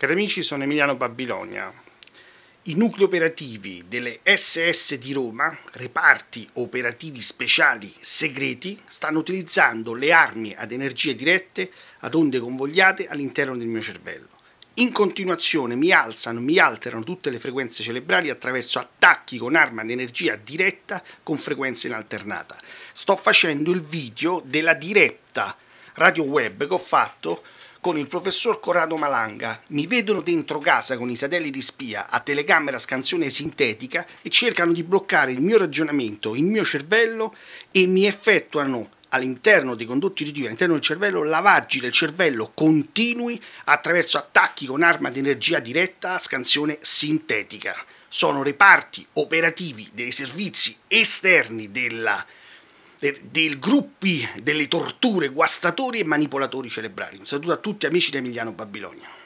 Cari amici, sono Emiliano Babilonia. I nuclei operativi delle SS di Roma, reparti operativi speciali segreti, stanno utilizzando le armi ad energie dirette, ad onde convogliate all'interno del mio cervello. In continuazione mi alzano, mi alterano tutte le frequenze cerebrali attraverso attacchi con arma ad energia diretta con frequenza inalternata. Sto facendo il video della diretta radio web che ho fatto con il professor Corrado Malanga. Mi vedono dentro casa con i satelliti spia a telecamera a scansione sintetica e cercano di bloccare il mio ragionamento, il mio cervello e mi effettuano all'interno dei condotti uditivi, all'interno del cervello, lavaggi del cervello continui attraverso attacchi con arma di energia diretta a scansione sintetica. Sono reparti operativi dei servizi esterni della dei gruppi delle torture, guastatori e manipolatori cerebrali. Un saluto a tutti amici di Emiliano Babilonia.